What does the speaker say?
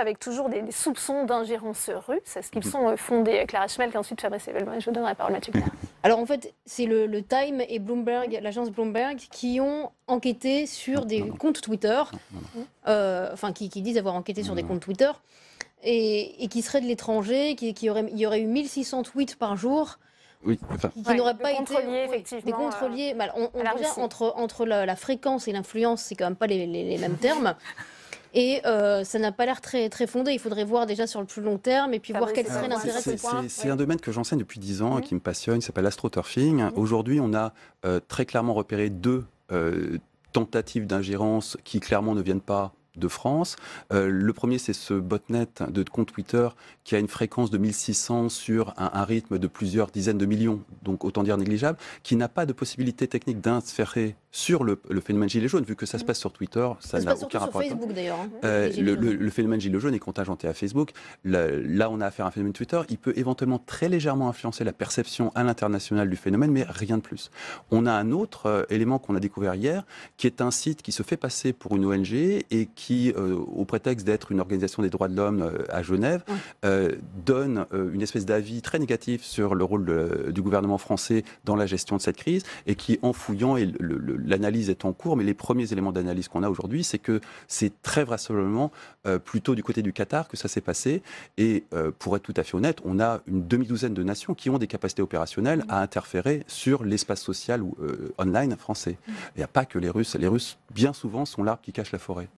avec toujours des, soupçons d'ingérence russe. C'est ce qu'ils mhm. sont euh, fondés, Clara Schmelk, ensuite Fabrice Evelman Je donne la parole à Mathieu Clara. Alors en fait, c'est le, Time et Bloomberg, l'agence Bloomberg, qui ont enquêté sur des comptes Twitter, euh, enfin qui, disent avoir enquêté sur des comptes Twitter, et, qui seraient de l'étranger, qui, qui il y aurait eu 1600 tweets par jour. qui n'auraient pas été liés, effectivement, des contrôliers. Euh, on, on entre, entre la, fréquence et l'influence, c'est quand même pas les mêmes termes. Et euh, ça n'a pas l'air très, fondé. Il faudrait voir déjà sur le plus long terme et puis ah voir quel serait l'intérêt de ce point. C'est un domaine que j'enseigne depuis 10 ans et mhm. qui me passionne, il s'appelle l'astroturfing. Mhm. Aujourd'hui, on a euh, très clairement repéré deux euh, tentatives d'ingérence qui clairement ne viennent pas de France. Euh, le premier, c'est ce botnet de compte Twitter qui a une fréquence de 1600 sur un, rythme de plusieurs dizaines de millions, donc autant dire négligeable, qui n'a pas de possibilité technique d'insérer sur le, phénomène gilet jaune, vu que ça se mmh. passe sur Twitter, ça, n'a aucun rapport. Sur Facebook d'ailleurs. Hein. Euh, le, phénomène gilet jaune est contingenté à Facebook. Là, on a affaire à un phénomène Twitter. Il peut éventuellement très légèrement influencer la perception à l'international du phénomène, mais rien de plus. On a un autre euh, élément qu'on a découvert hier, qui est un site qui se fait passer pour une ONG et qui qui, euh, au prétexte d'être une organisation des droits de l'homme euh, à Genève, euh, donne une espèce d'avis très négatif sur le rôle du gouvernement français dans la gestion de cette crise et qui, en fouillant, et l'analyse est en cours, mais les premiers éléments d'analyse qu'on a aujourd'hui, c'est que c'est très vraisemblablement plutôt du côté du Qatar que ça s'est passé. Et pour être tout à fait honnête, on a une demi-douzaine de nations qui ont des capacités opérationnelles à interférer sur l'espace social ou online français. Mmh. Il n'y a pas que les Russes. Les Russes, bien souvent, sont l'arbre qui cache la forêt.